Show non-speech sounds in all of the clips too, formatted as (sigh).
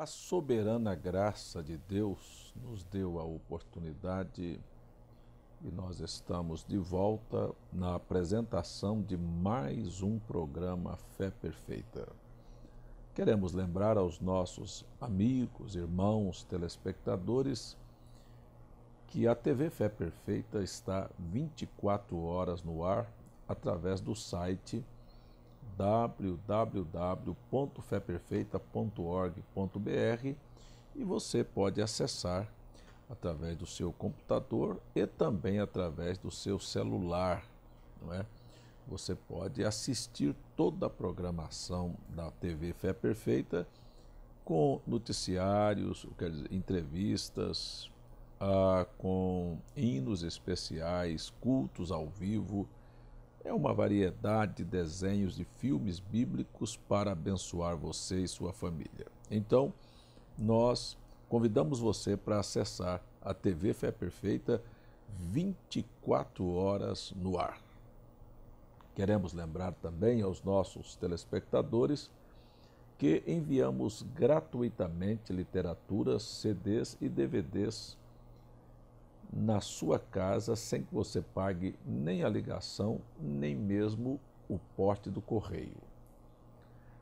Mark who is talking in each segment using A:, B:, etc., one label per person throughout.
A: A soberana graça de Deus nos deu a oportunidade e nós estamos de volta na apresentação de mais um programa Fé Perfeita. Queremos lembrar aos nossos amigos, irmãos, telespectadores que a TV Fé Perfeita está 24 horas no ar através do site www.feperfeita.org.br e você pode acessar através do seu computador e também através do seu celular, não é? Você pode assistir toda a programação da TV Fé Perfeita com noticiários, quer dizer, entrevistas, ah, com hinos especiais, cultos ao vivo, é uma variedade de desenhos de filmes bíblicos para abençoar você e sua família. Então, nós convidamos você para acessar a TV Fé Perfeita 24 horas no ar. Queremos lembrar também aos nossos telespectadores que enviamos gratuitamente literaturas, CDs e DVDs na sua casa sem que você pague nem a ligação, nem mesmo o porte do correio.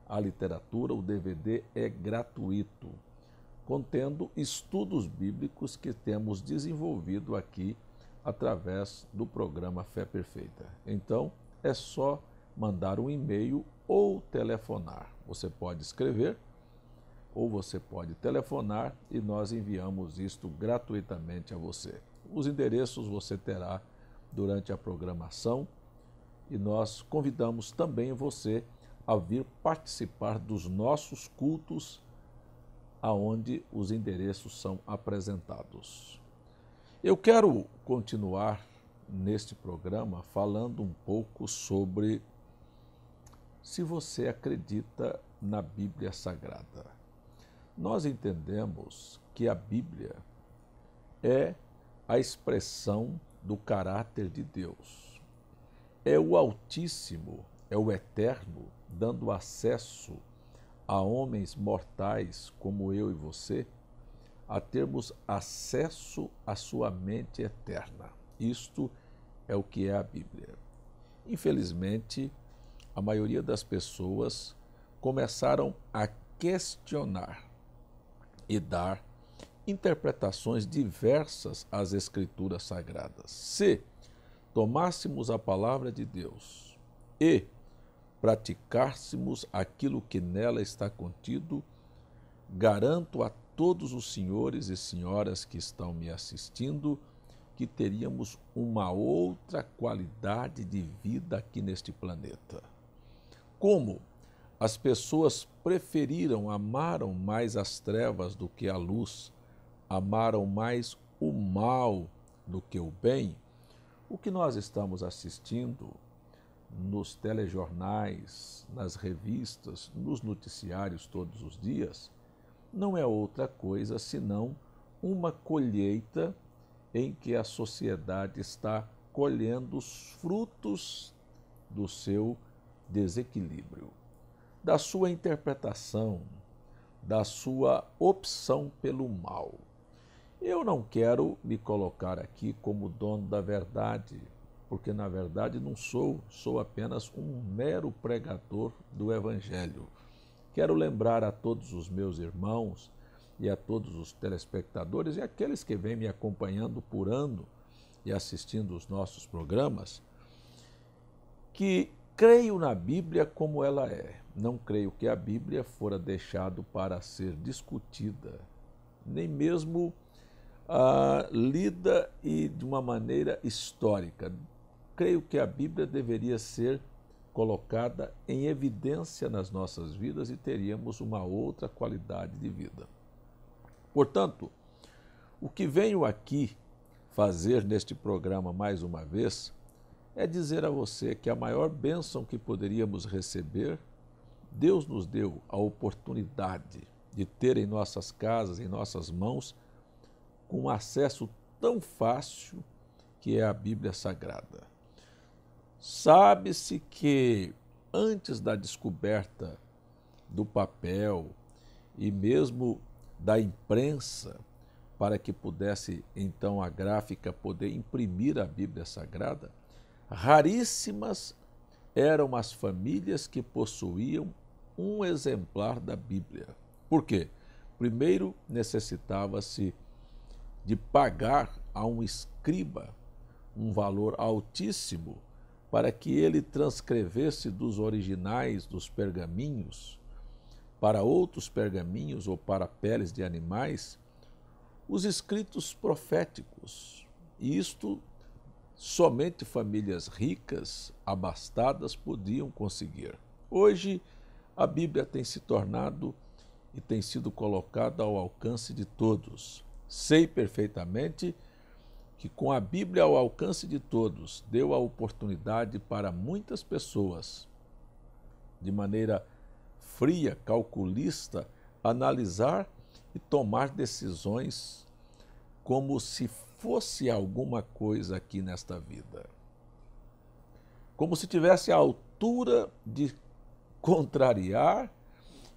A: A literatura, o DVD, é gratuito, contendo estudos bíblicos que temos desenvolvido aqui através do programa Fé Perfeita. Então, é só mandar um e-mail ou telefonar. Você pode escrever ou você pode telefonar e nós enviamos isto gratuitamente a você. Os endereços você terá durante a programação e nós convidamos também você a vir participar dos nossos cultos aonde os endereços são apresentados. Eu quero continuar neste programa falando um pouco sobre se você acredita na Bíblia Sagrada nós entendemos que a Bíblia é a expressão do caráter de Deus. É o Altíssimo, é o Eterno, dando acesso a homens mortais como eu e você a termos acesso à sua mente eterna. Isto é o que é a Bíblia. Infelizmente, a maioria das pessoas começaram a questionar e dar interpretações diversas às Escrituras sagradas. Se tomássemos a palavra de Deus e praticássemos aquilo que nela está contido, garanto a todos os senhores e senhoras que estão me assistindo que teríamos uma outra qualidade de vida aqui neste planeta. Como as pessoas preferiram, amaram mais as trevas do que a luz, amaram mais o mal do que o bem. O que nós estamos assistindo nos telejornais, nas revistas, nos noticiários todos os dias, não é outra coisa senão uma colheita em que a sociedade está colhendo os frutos do seu desequilíbrio da sua interpretação, da sua opção pelo mal. Eu não quero me colocar aqui como dono da verdade, porque na verdade não sou, sou apenas um mero pregador do Evangelho. Quero lembrar a todos os meus irmãos e a todos os telespectadores e aqueles que vêm me acompanhando por ano e assistindo os nossos programas que creio na Bíblia como ela é. Não creio que a Bíblia fora deixado para ser discutida, nem mesmo ah, lida e de uma maneira histórica. Creio que a Bíblia deveria ser colocada em evidência nas nossas vidas e teríamos uma outra qualidade de vida. Portanto, o que venho aqui fazer neste programa mais uma vez é dizer a você que a maior bênção que poderíamos receber, Deus nos deu a oportunidade de ter em nossas casas, em nossas mãos, com um acesso tão fácil que é a Bíblia Sagrada. Sabe-se que antes da descoberta do papel e mesmo da imprensa, para que pudesse então a gráfica poder imprimir a Bíblia Sagrada, Raríssimas eram as famílias que possuíam um exemplar da Bíblia. Por quê? Primeiro necessitava-se de pagar a um escriba um valor altíssimo para que ele transcrevesse dos originais dos pergaminhos para outros pergaminhos ou para peles de animais os escritos proféticos. E isto somente famílias ricas, abastadas podiam conseguir. Hoje, a Bíblia tem se tornado e tem sido colocada ao alcance de todos. Sei perfeitamente que, com a Bíblia ao alcance de todos, deu a oportunidade para muitas pessoas, de maneira fria, calculista, analisar e tomar decisões como se fosse alguma coisa aqui nesta vida. Como se tivesse a altura de contrariar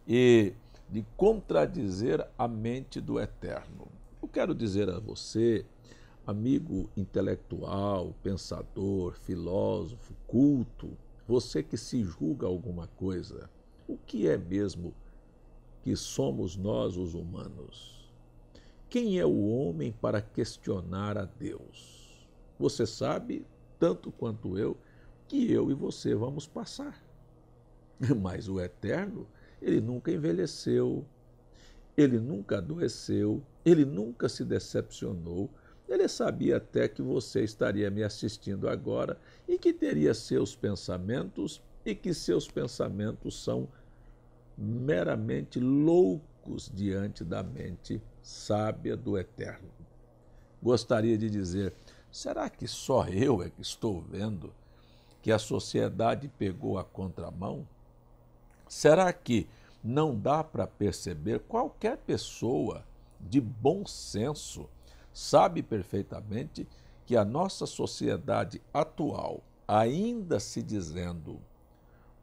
A: e de contradizer a mente do eterno. Eu quero dizer a você, amigo intelectual, pensador, filósofo, culto, você que se julga alguma coisa, o que é mesmo que somos nós os humanos? Quem é o homem para questionar a Deus? Você sabe, tanto quanto eu, que eu e você vamos passar. (laughs) Mas o Eterno, ele nunca envelheceu, ele nunca adoeceu, ele nunca se decepcionou. Ele sabia até que você estaria me assistindo agora e que teria seus pensamentos e que seus pensamentos são meramente loucos diante da mente sábia do Eterno. Gostaria de dizer: será que só eu é que estou vendo que a sociedade pegou a contramão? Será que não dá para perceber? Qualquer pessoa de bom senso sabe perfeitamente que a nossa sociedade atual, ainda se dizendo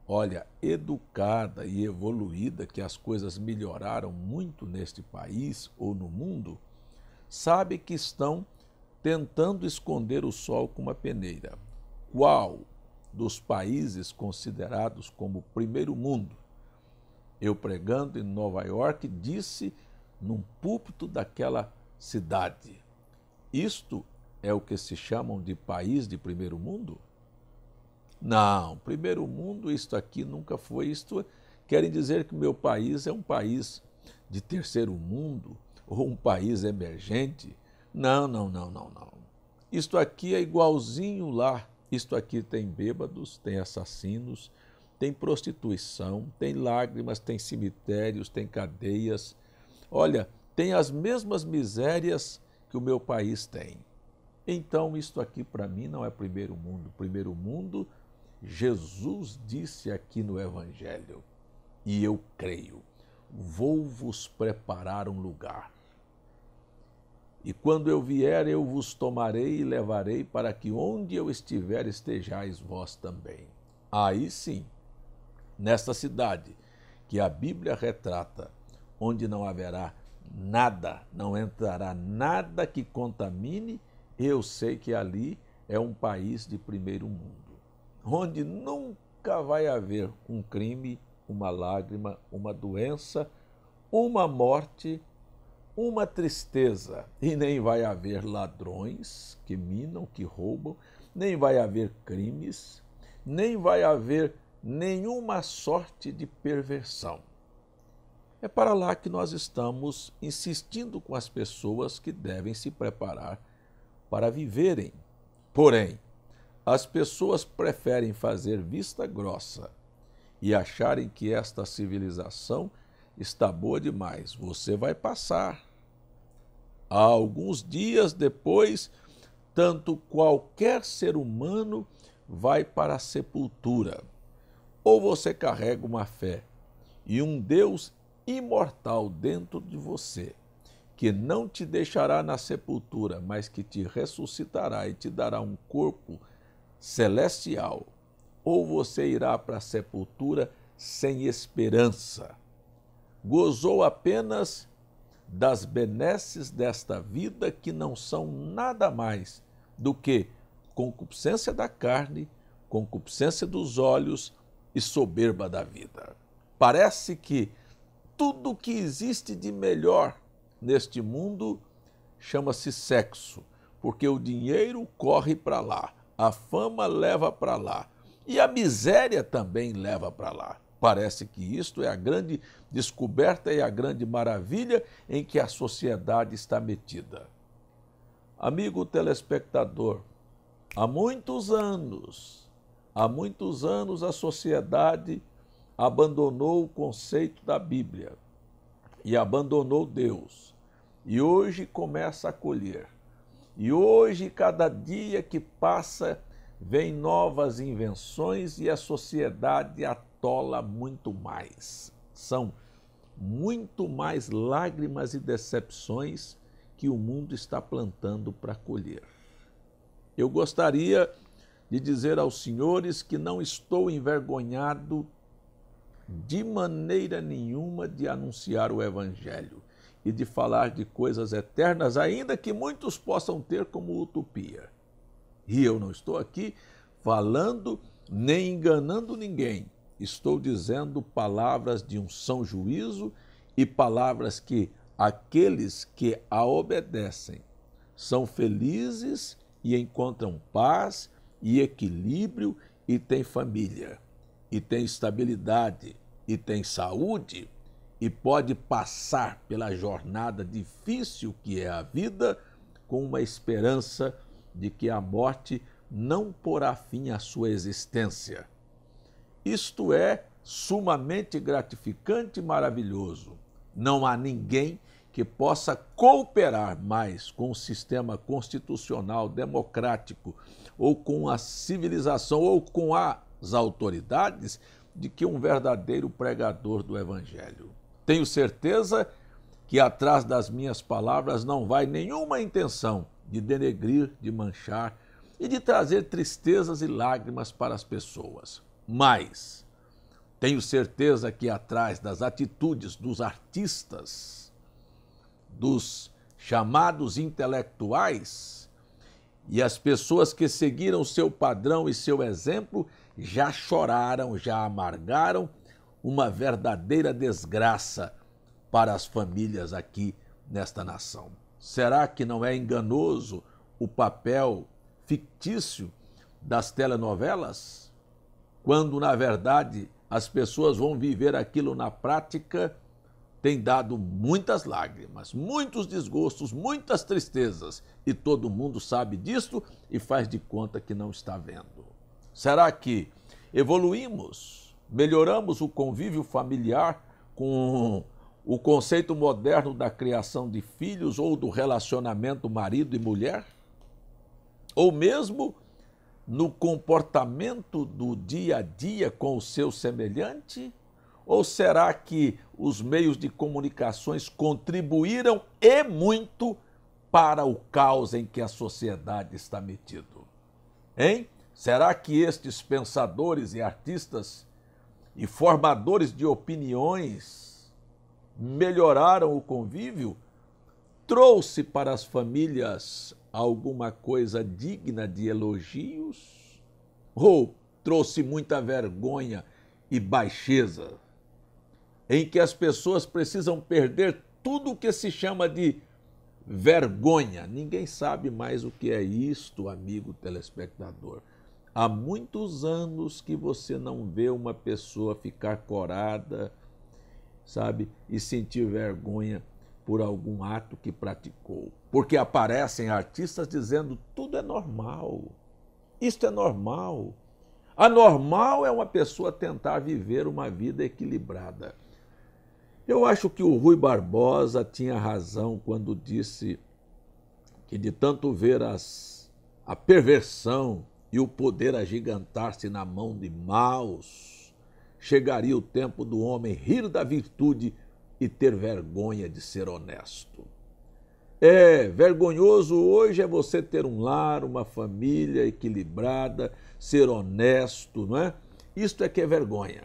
A: olha, educada e evoluída, que as coisas melhoraram muito neste país ou no mundo, sabe que estão tentando esconder o sol com uma peneira. Qual dos países considerados como primeiro mundo? Eu pregando em Nova York, disse num púlpito daquela cidade: Isto é o que se chamam de país de primeiro mundo? Não, primeiro mundo, isto aqui nunca foi. Isto querem dizer que meu país é um país de terceiro mundo ou um país emergente. Não, não, não, não, não. Isto aqui é igualzinho lá. Isto aqui tem bêbados, tem assassinos, tem prostituição, tem lágrimas, tem cemitérios, tem cadeias. Olha, tem as mesmas misérias que o meu país tem. Então, isto aqui para mim não é primeiro mundo. Primeiro mundo Jesus disse aqui no Evangelho, e eu creio, vou vos preparar um lugar. E quando eu vier, eu vos tomarei e levarei para que onde eu estiver estejais vós também. Aí sim, nesta cidade que a Bíblia retrata, onde não haverá nada, não entrará nada que contamine, eu sei que ali é um país de primeiro mundo onde nunca vai haver um crime, uma lágrima, uma doença, uma morte, uma tristeza. E nem vai haver ladrões que minam, que roubam, nem vai haver crimes, nem vai haver nenhuma sorte de perversão. É para lá que nós estamos insistindo com as pessoas que devem se preparar para viverem. Porém, as pessoas preferem fazer vista grossa e acharem que esta civilização está boa demais. Você vai passar. alguns dias depois, tanto qualquer ser humano vai para a sepultura. Ou você carrega uma fé e um Deus imortal dentro de você, que não te deixará na sepultura, mas que te ressuscitará e te dará um corpo celestial, ou você irá para a sepultura sem esperança. Gozou apenas das benesses desta vida que não são nada mais do que concupiscência da carne, concupiscência dos olhos e soberba da vida. Parece que tudo que existe de melhor neste mundo chama-se sexo, porque o dinheiro corre para lá a fama leva para lá. E a miséria também leva para lá. Parece que isto é a grande descoberta e a grande maravilha em que a sociedade está metida. Amigo telespectador, há muitos anos, há muitos anos a sociedade abandonou o conceito da Bíblia e abandonou Deus. E hoje começa a colher. E hoje, cada dia que passa, vem novas invenções e a sociedade atola muito mais. São muito mais lágrimas e decepções que o mundo está plantando para colher. Eu gostaria de dizer aos senhores que não estou envergonhado de maneira nenhuma de anunciar o Evangelho e de falar de coisas eternas, ainda que muitos possam ter como utopia. E eu não estou aqui falando nem enganando ninguém. Estou dizendo palavras de um são juízo e palavras que aqueles que a obedecem são felizes e encontram paz e equilíbrio e têm família, e têm estabilidade, e têm saúde e pode passar pela jornada difícil que é a vida com uma esperança de que a morte não porá fim à sua existência. Isto é sumamente gratificante e maravilhoso. Não há ninguém que possa cooperar mais com o sistema constitucional democrático ou com a civilização ou com as autoridades de que um verdadeiro pregador do Evangelho. Tenho certeza que atrás das minhas palavras não vai nenhuma intenção de denegrir, de manchar e de trazer tristezas e lágrimas para as pessoas. Mas tenho certeza que atrás das atitudes dos artistas, dos chamados intelectuais e as pessoas que seguiram seu padrão e seu exemplo já choraram, já amargaram uma verdadeira desgraça para as famílias aqui nesta nação. Será que não é enganoso o papel fictício das telenovelas? Quando, na verdade, as pessoas vão viver aquilo na prática, tem dado muitas lágrimas, muitos desgostos, muitas tristezas, e todo mundo sabe disto e faz de conta que não está vendo. Será que evoluímos? Melhoramos o convívio familiar com o conceito moderno da criação de filhos ou do relacionamento marido e mulher? Ou mesmo no comportamento do dia a dia com o seu semelhante? Ou será que os meios de comunicações contribuíram e muito para o caos em que a sociedade está metido? Hein? Será que estes pensadores e artistas e formadores de opiniões melhoraram o convívio, trouxe para as famílias alguma coisa digna de elogios ou trouxe muita vergonha e baixeza, em que as pessoas precisam perder tudo o que se chama de vergonha. Ninguém sabe mais o que é isto, amigo telespectador. Há muitos anos que você não vê uma pessoa ficar corada, sabe, e sentir vergonha por algum ato que praticou. Porque aparecem artistas dizendo tudo é normal, isto é normal. Anormal é uma pessoa tentar viver uma vida equilibrada. Eu acho que o Rui Barbosa tinha razão quando disse que de tanto ver as, a perversão e o poder agigantar-se na mão de maus, chegaria o tempo do homem rir da virtude e ter vergonha de ser honesto. É, vergonhoso hoje é você ter um lar, uma família equilibrada, ser honesto, não é? Isto é que é vergonha.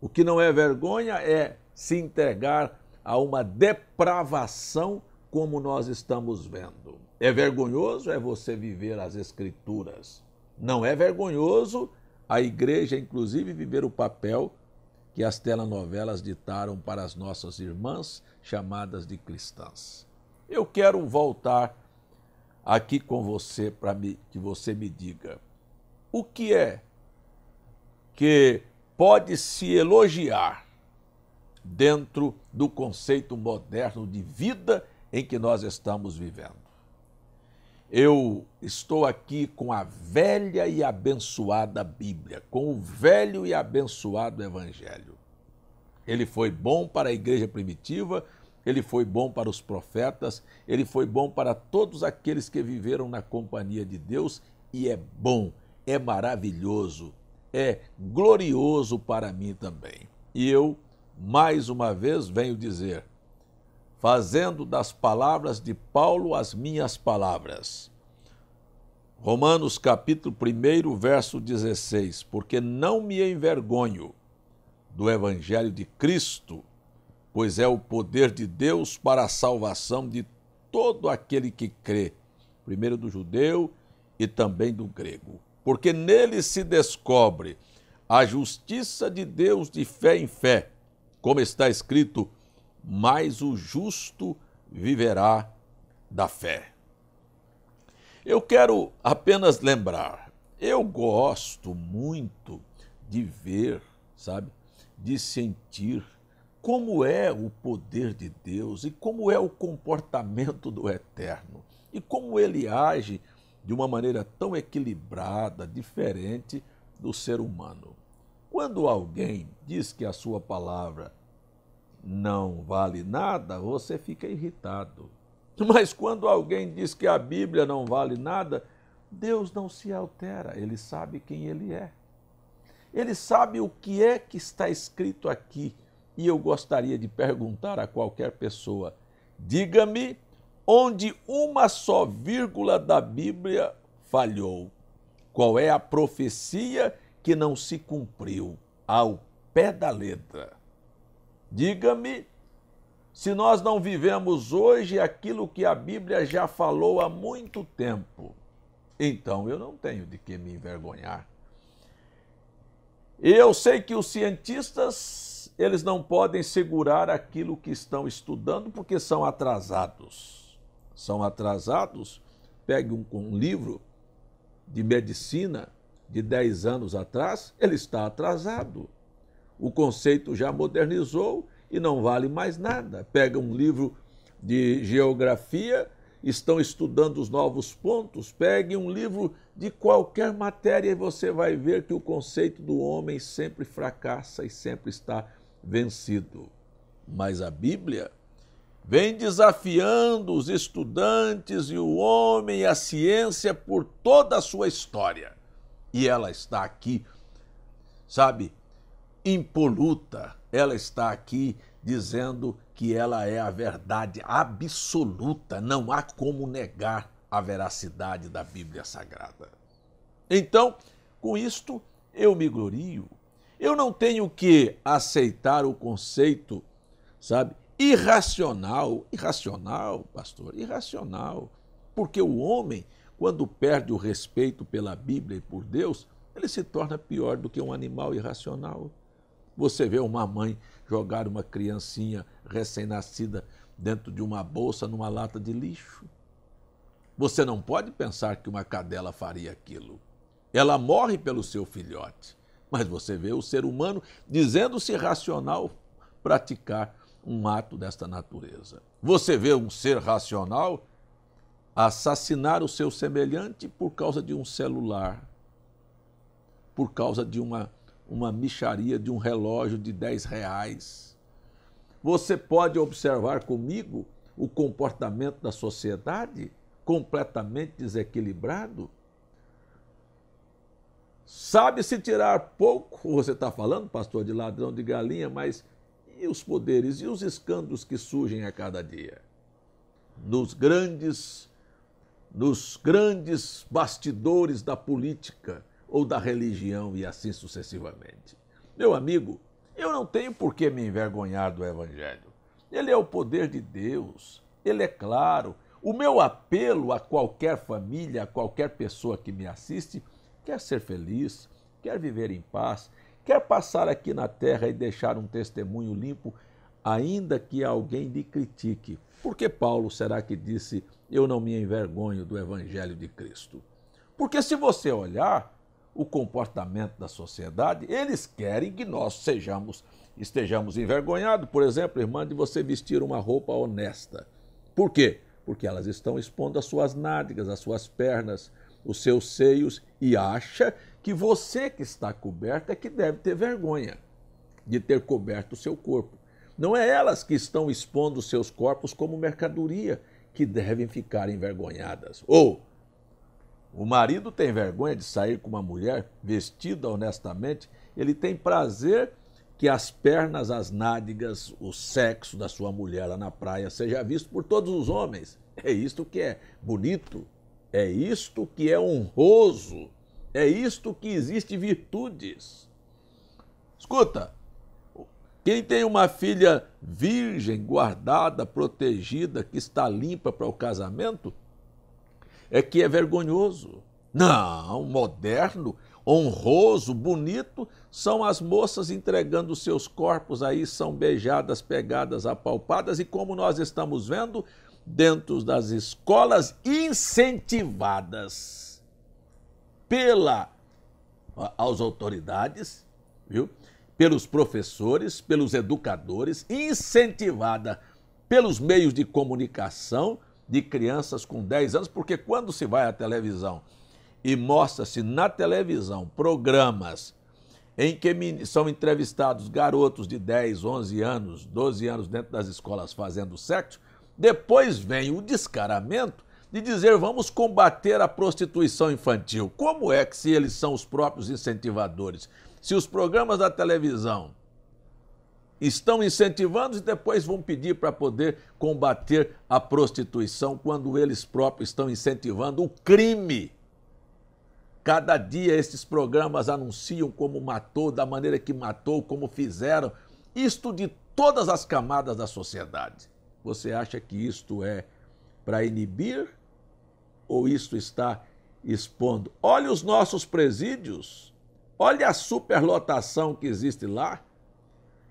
A: O que não é vergonha é se entregar a uma depravação como nós estamos vendo. É vergonhoso é você viver as escrituras. Não é vergonhoso a igreja, inclusive, viver o papel que as telenovelas ditaram para as nossas irmãs chamadas de cristãs. Eu quero voltar aqui com você para que você me diga o que é que pode se elogiar dentro do conceito moderno de vida em que nós estamos vivendo eu estou aqui com a velha e abençoada Bíblia, com o velho e abençoado Evangelho. Ele foi bom para a igreja primitiva, ele foi bom para os profetas, ele foi bom para todos aqueles que viveram na companhia de Deus e é bom, é maravilhoso, é glorioso para mim também. E eu, mais uma vez, venho dizer fazendo das palavras de Paulo as minhas palavras. Romanos capítulo 1, verso 16, porque não me envergonho do evangelho de Cristo, pois é o poder de Deus para a salvação de todo aquele que crê, primeiro do judeu e também do grego, porque nele se descobre a justiça de Deus de fé em fé, como está escrito: mas o justo viverá da fé. Eu quero apenas lembrar, eu gosto muito de ver, sabe, de sentir como é o poder de Deus e como é o comportamento do Eterno e como ele age de uma maneira tão equilibrada, diferente do ser humano. Quando alguém diz que a sua palavra não vale nada, você fica irritado. Mas quando alguém diz que a Bíblia não vale nada, Deus não se altera, ele sabe quem ele é. Ele sabe o que é que está escrito aqui. E eu gostaria de perguntar a qualquer pessoa: diga-me onde uma só vírgula da Bíblia falhou. Qual é a profecia que não se cumpriu ao pé da letra? Diga-me se nós não vivemos hoje aquilo que a Bíblia já falou há muito tempo. Então eu não tenho de que me envergonhar. Eu sei que os cientistas, eles não podem segurar aquilo que estão estudando porque são atrasados. São atrasados. Pegue um, um livro de medicina de 10 anos atrás, ele está atrasado o conceito já modernizou e não vale mais nada. Pega um livro de geografia, estão estudando os novos pontos, pegue um livro de qualquer matéria e você vai ver que o conceito do homem sempre fracassa e sempre está vencido. Mas a Bíblia vem desafiando os estudantes e o homem e a ciência por toda a sua história. E ela está aqui, sabe, impoluta. Ela está aqui dizendo que ela é a verdade absoluta, não há como negar a veracidade da Bíblia Sagrada. Então, com isto, eu me glorio. Eu não tenho que aceitar o conceito, sabe, irracional, irracional, pastor, irracional, porque o homem, quando perde o respeito pela Bíblia e por Deus, ele se torna pior do que um animal irracional. Você vê uma mãe jogar uma criancinha recém-nascida dentro de uma bolsa numa lata de lixo. Você não pode pensar que uma cadela faria aquilo. Ela morre pelo seu filhote. Mas você vê o ser humano dizendo-se racional praticar um ato desta natureza. Você vê um ser racional assassinar o seu semelhante por causa de um celular, por causa de uma uma micharia de um relógio de 10 reais. Você pode observar comigo o comportamento da sociedade completamente desequilibrado? Sabe se tirar pouco, você está falando, pastor, de ladrão de galinha, mas e os poderes e os escândalos que surgem a cada dia? Nos grandes, nos grandes bastidores da política, ou da religião e assim sucessivamente. Meu amigo, eu não tenho por que me envergonhar do Evangelho. Ele é o poder de Deus, ele é claro. O meu apelo a qualquer família, a qualquer pessoa que me assiste, quer ser feliz, quer viver em paz, quer passar aqui na terra e deixar um testemunho limpo, ainda que alguém lhe critique. Por que Paulo será que disse: Eu não me envergonho do Evangelho de Cristo? Porque se você olhar, o comportamento da sociedade, eles querem que nós sejamos, estejamos envergonhados, por exemplo, irmã, de você vestir uma roupa honesta. Por quê? Porque elas estão expondo as suas nádegas, as suas pernas, os seus seios e acha que você que está coberta é que deve ter vergonha de ter coberto o seu corpo. Não é elas que estão expondo seus corpos como mercadoria que devem ficar envergonhadas. Ou o marido tem vergonha de sair com uma mulher vestida honestamente, ele tem prazer que as pernas, as nádegas, o sexo da sua mulher lá na praia seja visto por todos os homens. É isto que é bonito, é isto que é honroso, é isto que existe virtudes. Escuta, quem tem uma filha virgem, guardada, protegida, que está limpa para o casamento, é que é vergonhoso. Não, moderno, honroso, bonito, são as moças entregando seus corpos aí, são beijadas, pegadas, apalpadas, e como nós estamos vendo, dentro das escolas, incentivadas pela as autoridades, viu? pelos professores, pelos educadores, incentivada pelos meios de comunicação, de crianças com 10 anos, porque quando se vai à televisão e mostra-se na televisão programas em que são entrevistados garotos de 10, 11 anos, 12 anos dentro das escolas fazendo sexo, depois vem o descaramento de dizer vamos combater a prostituição infantil. Como é que se eles são os próprios incentivadores? Se os programas da televisão estão incentivando e depois vão pedir para poder combater a prostituição quando eles próprios estão incentivando o crime. Cada dia esses programas anunciam como matou, da maneira que matou, como fizeram, isto de todas as camadas da sociedade. Você acha que isto é para inibir ou isto está expondo? Olha os nossos presídios, olha a superlotação que existe lá.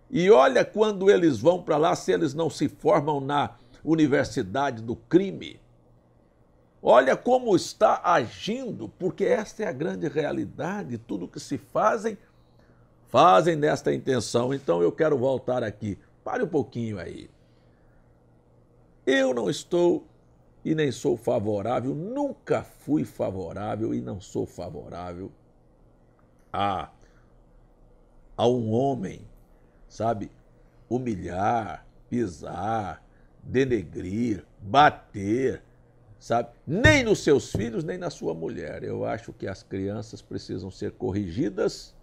A: E olha quando eles vão para lá se eles não se formam na universidade do crime. Olha como está agindo, porque esta é a grande realidade. Tudo que se fazem, fazem nesta intenção. Então eu quero voltar aqui. Pare um pouquinho aí. Eu não estou e nem sou favorável, nunca fui favorável e não sou favorável a, a um homem sabe? Humilhar, pisar, denegrir, bater, sabe? Nem nos seus filhos, nem na sua mulher. Eu acho que as crianças precisam ser corrigidas,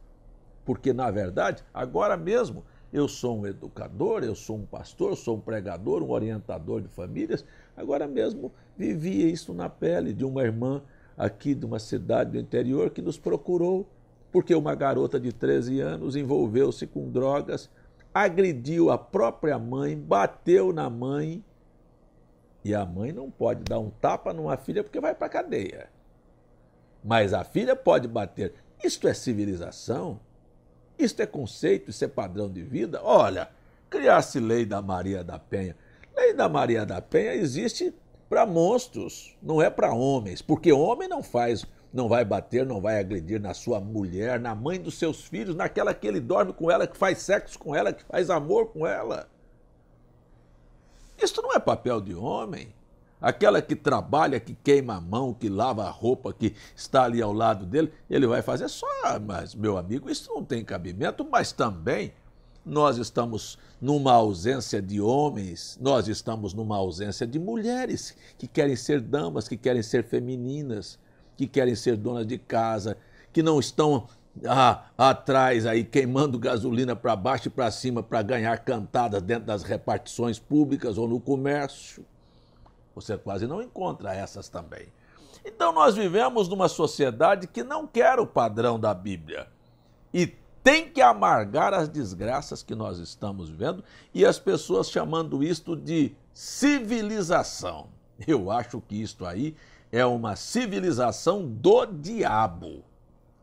A: porque na verdade, agora mesmo, eu sou um educador, eu sou um pastor, eu sou um pregador, um orientador de famílias. Agora mesmo vivia isso na pele de uma irmã aqui de uma cidade do interior que nos procurou porque uma garota de 13 anos envolveu-se com drogas, agrediu a própria mãe, bateu na mãe. E a mãe não pode dar um tapa numa filha porque vai para cadeia. Mas a filha pode bater. Isto é civilização? Isto é conceito, isso é padrão de vida? Olha, criasse lei da Maria da Penha. Lei da Maria da Penha existe para monstros, não é para homens, porque homem não faz não vai bater, não vai agredir na sua mulher, na mãe dos seus filhos, naquela que ele dorme com ela, que faz sexo com ela, que faz amor com ela. Isso não é papel de homem. Aquela que trabalha, que queima a mão, que lava a roupa, que está ali ao lado dele, ele vai fazer só, mas meu amigo, isso não tem cabimento, mas também nós estamos numa ausência de homens, nós estamos numa ausência de mulheres que querem ser damas, que querem ser femininas, que querem ser donas de casa, que não estão ah, atrás aí queimando gasolina para baixo e para cima para ganhar cantadas dentro das repartições públicas ou no comércio. Você quase não encontra essas também. Então nós vivemos numa sociedade que não quer o padrão da Bíblia e tem que amargar as desgraças que nós estamos vendo e as pessoas chamando isto de civilização. Eu acho que isto aí é uma civilização do diabo.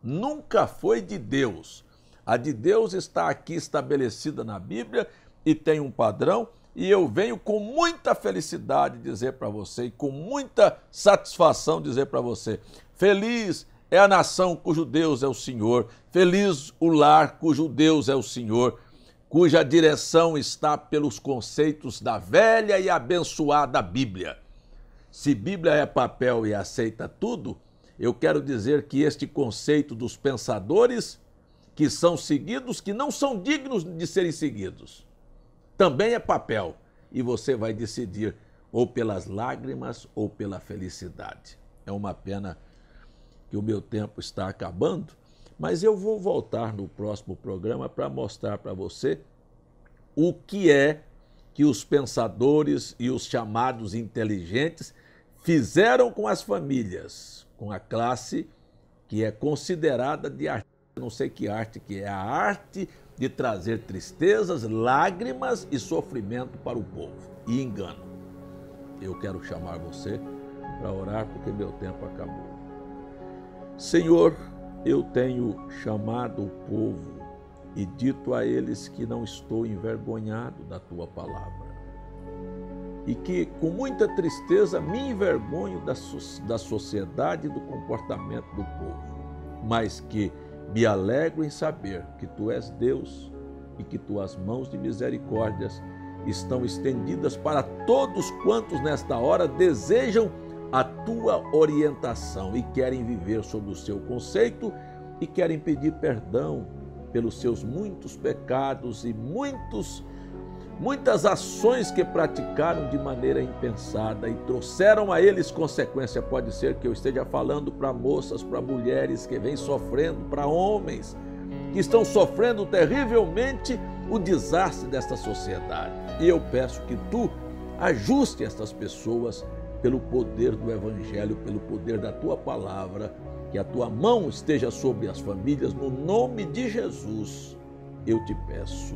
A: Nunca foi de Deus. A de Deus está aqui estabelecida na Bíblia e tem um padrão, e eu venho com muita felicidade dizer para você e com muita satisfação dizer para você: feliz é a nação cujo Deus é o Senhor, feliz o lar cujo Deus é o Senhor, cuja direção está pelos conceitos da velha e abençoada Bíblia. Se Bíblia é papel e aceita tudo, eu quero dizer que este conceito dos pensadores que são seguidos, que não são dignos de serem seguidos, também é papel. E você vai decidir ou pelas lágrimas ou pela felicidade. É uma pena que o meu tempo está acabando, mas eu vou voltar no próximo programa para mostrar para você o que é que os pensadores e os chamados inteligentes fizeram com as famílias, com a classe que é considerada de arte, não sei que arte que é, a arte de trazer tristezas, lágrimas e sofrimento para o povo e engano. Eu quero chamar você para orar porque meu tempo acabou. Senhor, eu tenho chamado o povo e dito a eles que não estou envergonhado da tua palavra e que, com muita tristeza, me envergonho da, da sociedade e do comportamento do povo, mas que me alegro em saber que tu és Deus e que tuas mãos de misericórdias estão estendidas para todos quantos nesta hora desejam a tua orientação e querem viver sob o seu conceito e querem pedir perdão pelos seus muitos pecados e muitos muitas ações que praticaram de maneira impensada e trouxeram a eles consequência. Pode ser que eu esteja falando para moças, para mulheres que vêm sofrendo, para homens que estão sofrendo terrivelmente o desastre desta sociedade. E eu peço que tu ajuste estas pessoas pelo poder do Evangelho, pelo poder da tua palavra, que a tua mão esteja sobre as famílias, no nome de Jesus, eu te peço.